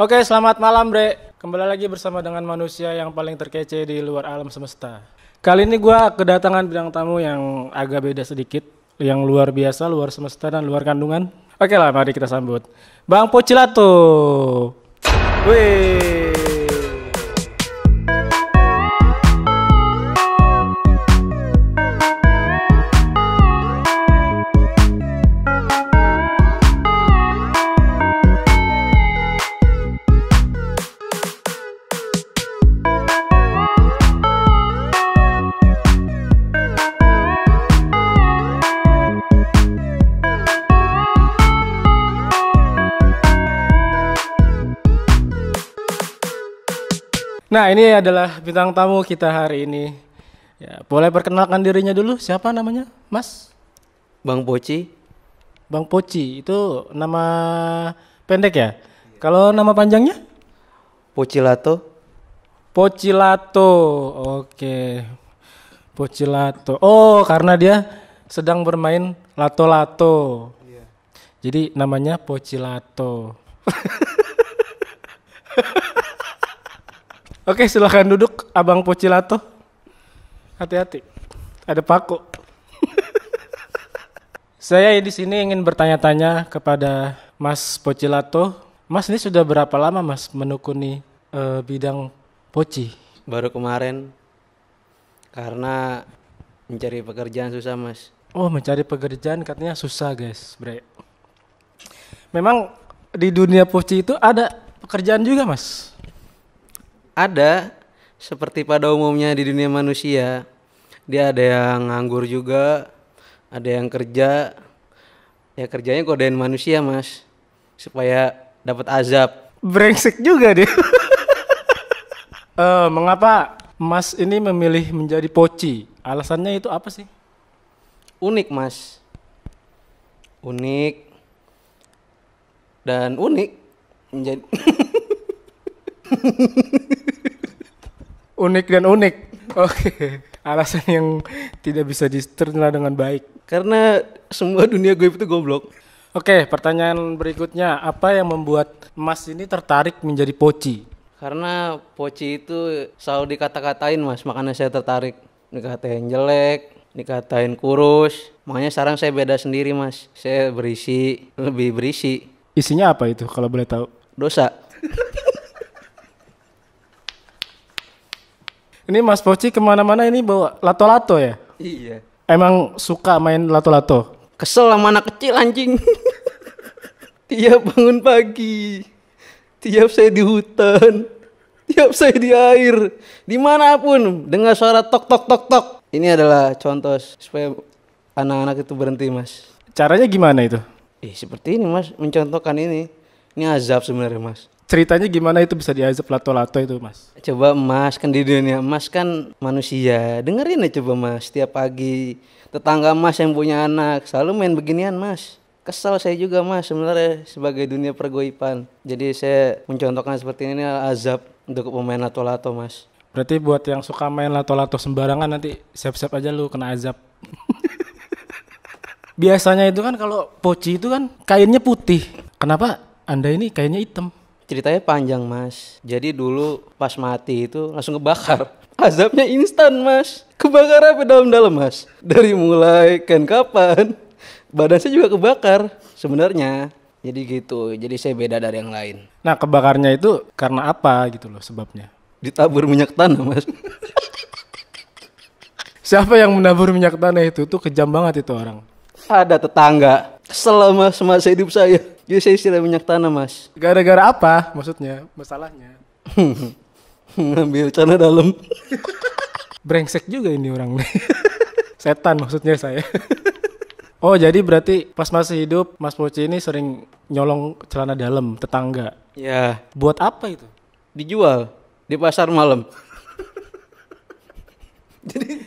Oke, selamat malam, Bre. Kembali lagi bersama dengan manusia yang paling terkece di luar alam semesta. Kali ini gue kedatangan bidang tamu yang agak beda sedikit, yang luar biasa, luar semesta dan luar kandungan. Oke lah, mari kita sambut Bang Pocilato. Wih. Nah, ini adalah bintang tamu kita hari ini. Ya, boleh perkenalkan dirinya dulu. Siapa namanya, Mas? Bang Poci. Bang Poci itu nama pendek ya. Kalau nama panjangnya? Pocilato. Pocilato. Oke. Pocilato. Oh, karena dia sedang bermain lato-lato. Iya. Jadi namanya Pocilato. Oke, silahkan duduk Abang Pocilato. Hati-hati. Ada paku. Saya di sini ingin bertanya-tanya kepada Mas Pocilato. Mas ini sudah berapa lama Mas menekuni uh, bidang poci? Baru kemarin karena mencari pekerjaan susah, Mas. Oh, mencari pekerjaan katanya susah, guys. Bre. Memang di dunia poci itu ada pekerjaan juga, Mas? ada seperti pada umumnya di dunia manusia. Dia ada yang nganggur juga, ada yang kerja. Ya kerjanya kodein manusia, Mas. Supaya dapat azab. Brengsek juga deh. uh, mengapa Mas ini memilih menjadi poci? Alasannya itu apa sih? Unik, Mas. Unik dan unik menjadi unik dan unik. Oke. Okay. Alasan yang tidak bisa diterima dengan baik. Karena semua dunia gue itu goblok. Oke, okay, pertanyaan berikutnya, apa yang membuat Mas ini tertarik menjadi poci? Karena poci itu selalu dikata-katain Mas, makanya saya tertarik. Dikatain jelek, dikatain kurus, makanya sekarang saya beda sendiri Mas. Saya berisi, lebih berisi. Isinya apa itu kalau boleh tahu? Dosa. Ini Mas Poci kemana-mana ini bawa lato-lato ya? Iya. Emang suka main lato-lato? Kesel sama anak kecil anjing. tiap bangun pagi, tiap saya di hutan, tiap saya di air, dimanapun dengar suara tok tok tok tok. Ini adalah contoh supaya anak-anak itu berhenti mas. Caranya gimana itu? Eh, seperti ini mas, mencontohkan ini. Ini azab sebenarnya mas ceritanya gimana itu bisa diazab lato-lato itu mas? Coba mas kan di dunia mas kan manusia dengerin ya coba mas setiap pagi tetangga mas yang punya anak selalu main beginian mas kesal saya juga mas sebenarnya sebagai dunia pergoipan jadi saya mencontohkan seperti ini azab untuk pemain lato-lato mas berarti buat yang suka main lato-lato sembarangan nanti siap-siap aja lu kena azab biasanya itu kan kalau poci itu kan kainnya putih kenapa anda ini kainnya hitam Ceritanya panjang mas. Jadi dulu pas mati itu langsung kebakar. Azabnya instan mas. Kebakar apa dalam-dalam mas? Dari mulai kan kapan? Badan saya juga kebakar sebenarnya. Jadi gitu. Jadi saya beda dari yang lain. Nah kebakarnya itu karena apa gitu loh sebabnya? Ditabur minyak tanah mas. Siapa yang menabur minyak tanah itu tuh kejam banget itu orang. Ada tetangga selama semasa hidup saya. Jadi saya istilah minyak tanah, Mas. Gara-gara apa maksudnya? Masalahnya. Ngambil tanah dalam. Brengsek juga ini orang nih. Setan maksudnya saya. oh, jadi berarti pas masih hidup Mas Poci ini sering nyolong celana dalam tetangga. Ya. Buat apa itu? Dijual di pasar malam. jadi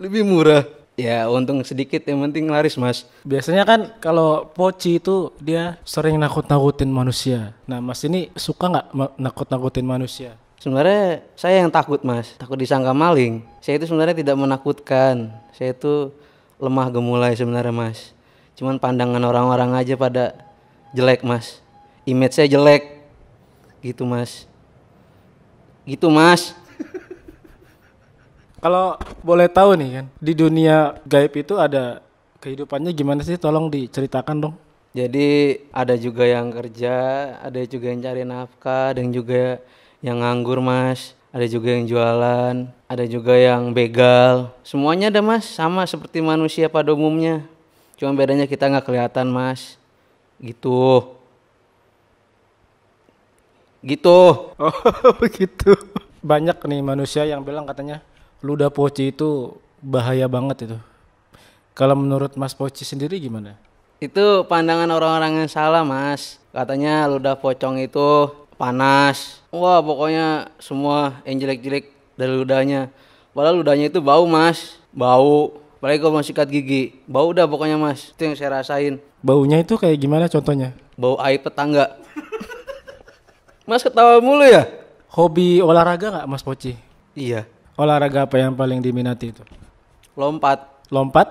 lebih murah. Ya untung sedikit yang penting laris mas. Biasanya kan kalau poci itu dia sering nakut-nakutin manusia. Nah mas ini suka nggak nakut-nakutin manusia? Sebenarnya saya yang takut mas, takut disangka maling. Saya itu sebenarnya tidak menakutkan. Saya itu lemah gemulai sebenarnya mas. Cuman pandangan orang-orang aja pada jelek mas. Image saya jelek, gitu mas. Gitu mas. Kalau boleh tahu nih kan, di dunia gaib itu ada kehidupannya gimana sih? Tolong diceritakan dong. Jadi ada juga yang kerja, ada juga yang cari nafkah, ada yang juga yang nganggur mas, ada juga yang jualan, ada juga yang begal. Semuanya ada mas, sama seperti manusia pada umumnya. Cuma bedanya kita nggak kelihatan mas, gitu. Gitu. Oh begitu. Banyak nih manusia yang bilang katanya Luda poci itu bahaya banget itu. Kalau menurut Mas Poci sendiri gimana? Itu pandangan orang-orang yang salah, Mas. Katanya luda pocong itu panas. Wah, pokoknya semua yang jelek-jelek dari ludahnya. Padahal ludahnya itu bau, Mas. Bau. Apalagi kalau mau sikat gigi. Bau udah pokoknya, Mas. Itu yang saya rasain. Baunya itu kayak gimana contohnya? Bau air tetangga. mas ketawa mulu ya? Hobi olahraga nggak, Mas Poci? Iya. Olahraga apa yang paling diminati itu? Lompat. Lompat?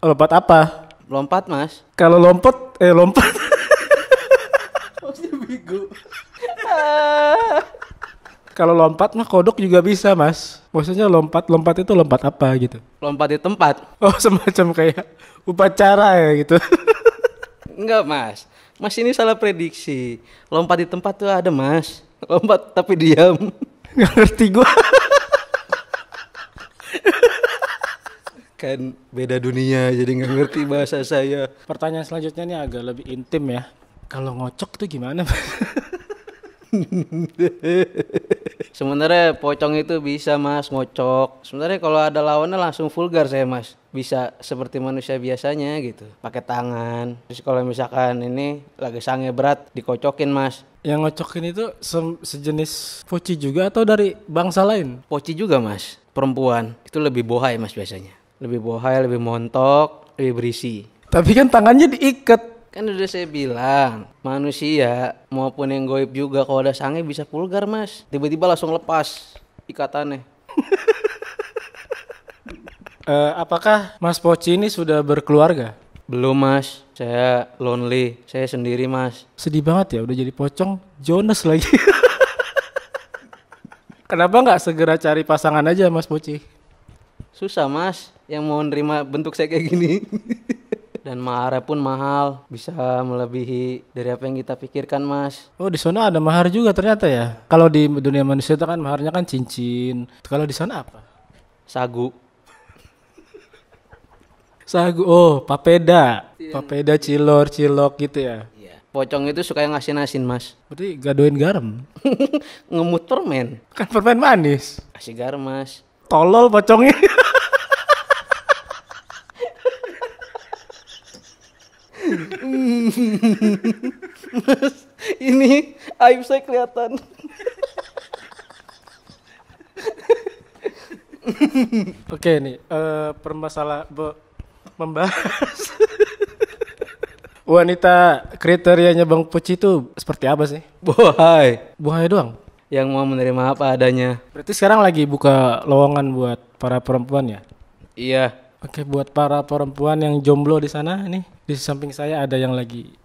Lompat apa? Lompat, Mas. Kalau lompat eh lompat. Maksudnya bego. Kalau lompat mah kodok juga bisa mas. Maksudnya lompat, lompat itu lompat apa gitu? Lompat di tempat. Oh semacam kayak upacara ya gitu. Enggak mas, mas ini salah prediksi. Lompat di tempat tuh ada mas. Lompat tapi diam. Enggak ngerti gua. kan beda dunia jadi nggak ngerti bahasa saya. Pertanyaan selanjutnya nih agak lebih intim ya. Kalau ngocok tuh gimana? Sebenarnya pocong itu bisa mas ngocok. Sebenarnya kalau ada lawannya langsung vulgar saya mas. Bisa seperti manusia biasanya gitu. Pakai tangan. Terus kalau misalkan ini lagi sange berat dikocokin mas. Yang ngocokin itu se sejenis poci juga atau dari bangsa lain? Poci juga mas. Perempuan. Itu lebih bohai mas biasanya lebih bohai lebih montok lebih berisi tapi kan tangannya diikat kan udah saya bilang manusia maupun yang goib juga kalau ada sange bisa vulgar mas tiba-tiba langsung lepas ikatannya uh, apakah Mas Poci ini sudah berkeluarga? Belum mas, saya lonely, saya sendiri mas. Sedih banget ya, udah jadi pocong, Jonas lagi. Kenapa nggak segera cari pasangan aja Mas Poci? susah mas yang mau nerima bentuk saya kayak gini dan mahar pun mahal bisa melebihi dari apa yang kita pikirkan mas oh di sana ada mahar juga ternyata ya kalau di dunia manusia itu kan maharnya kan cincin kalau di sana apa sagu sagu oh papeda iya. papeda cilor cilok gitu ya iya. Pocong itu suka yang asin-asin mas Berarti gadoin garam Ngemut permen Kan permen manis Kasih garam mas Tolol pocongnya ini aib saya kelihatan. Oke nih, uh, eh, permasalah membahas wanita kriterianya Bang Puci itu seperti apa sih? Bohai. Bohai doang. Yang mau menerima apa adanya. Berarti sekarang lagi buka lowongan buat para perempuan ya? Iya. Oke, buat para perempuan yang jomblo di sana nih, di samping saya ada yang lagi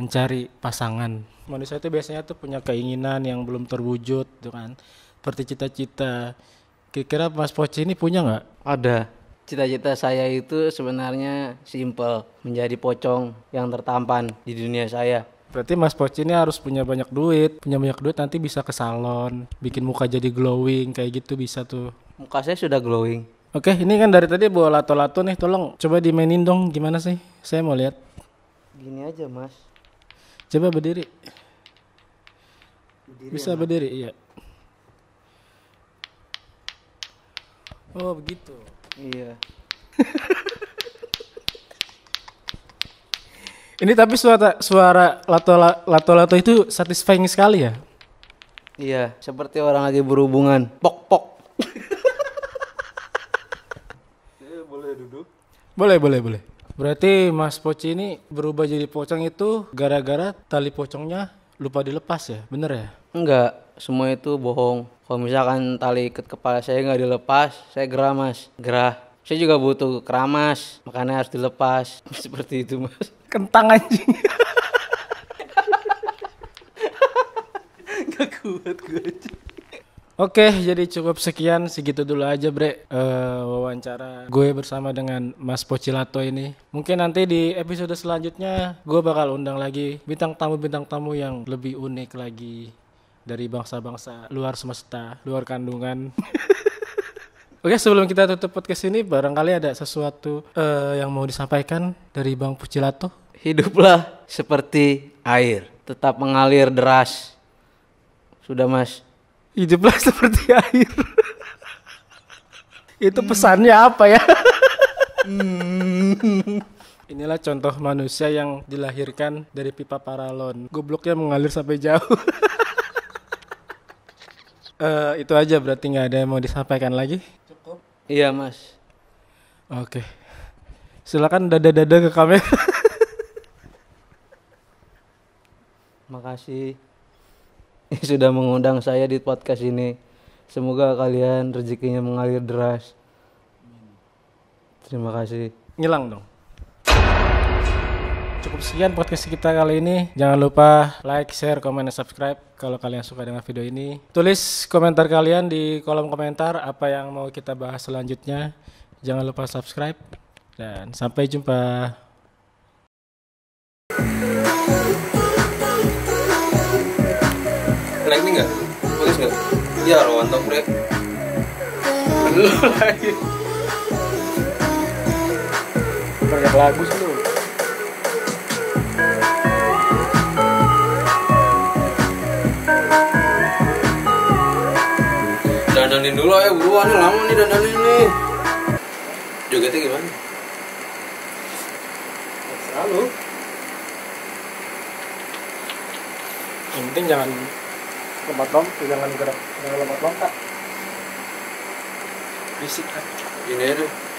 mencari pasangan. Manusia itu biasanya tuh punya keinginan yang belum terwujud tuh kan. Seperti cita-cita. Kira-kira Mas Poci ini punya nggak? Ada. Cita-cita saya itu sebenarnya simple, menjadi pocong yang tertampan di dunia saya. Berarti Mas Poci ini harus punya banyak duit, punya banyak duit nanti bisa ke salon, bikin muka jadi glowing kayak gitu bisa tuh. Muka saya sudah glowing. Oke, ini kan dari tadi bawa lato-lato nih, tolong coba dimainin dong gimana sih? Saya mau lihat. Gini aja, Mas. Coba berdiri. berdiri Bisa ya, berdiri, iya. Oh, begitu. Iya. Ini tapi suara suara lato-lato itu satisfying sekali ya. Iya, seperti orang lagi berhubungan. Pok pok. Eh, boleh duduk? Boleh, boleh, boleh. Berarti Mas Poci ini berubah jadi pocong itu gara-gara tali pocongnya lupa dilepas ya, bener ya? Enggak, semua itu bohong. Kalau misalkan tali ikat kepala saya nggak dilepas, saya gerah mas, gerah. Saya juga butuh keramas, makanya harus dilepas. Seperti itu mas. Kentang anjing. Oke, jadi cukup sekian segitu dulu aja Bre uh, wawancara gue bersama dengan Mas Pocilato ini. Mungkin nanti di episode selanjutnya gue bakal undang lagi bintang tamu-bintang tamu yang lebih unik lagi dari bangsa-bangsa luar semesta, luar kandungan. Oke, sebelum kita tutup podcast ini barangkali ada sesuatu uh, yang mau disampaikan dari Bang Pocilato. Hiduplah seperti air, tetap mengalir deras. Sudah, Mas hiduplah seperti air itu hmm. pesannya apa ya Inilah contoh manusia yang dilahirkan dari pipa paralon. Gobloknya mengalir sampai jauh. uh, itu aja berarti nggak ada yang mau disampaikan lagi? Cukup. Iya mas. Oke. Okay. Silakan dada-dada ke kamera. Makasih. sudah mengundang saya di podcast ini. Semoga kalian rezekinya mengalir deras. Terima kasih. Ngilang dong. Cukup sekian podcast kita kali ini. Jangan lupa like, share, komen, dan subscribe kalau kalian suka dengan video ini. Tulis komentar kalian di kolom komentar apa yang mau kita bahas selanjutnya. Jangan lupa subscribe dan sampai jumpa. boleh ini nggak Putus nggak Iya, lo antok bre lu lagi banyak lagu sih lu dandanin dulu ya buruan nih lama nih dandanin nih jogetnya gimana selalu yang penting jangan lompat lompat jangan gerak jangan lompat lompat bisik kan ini aja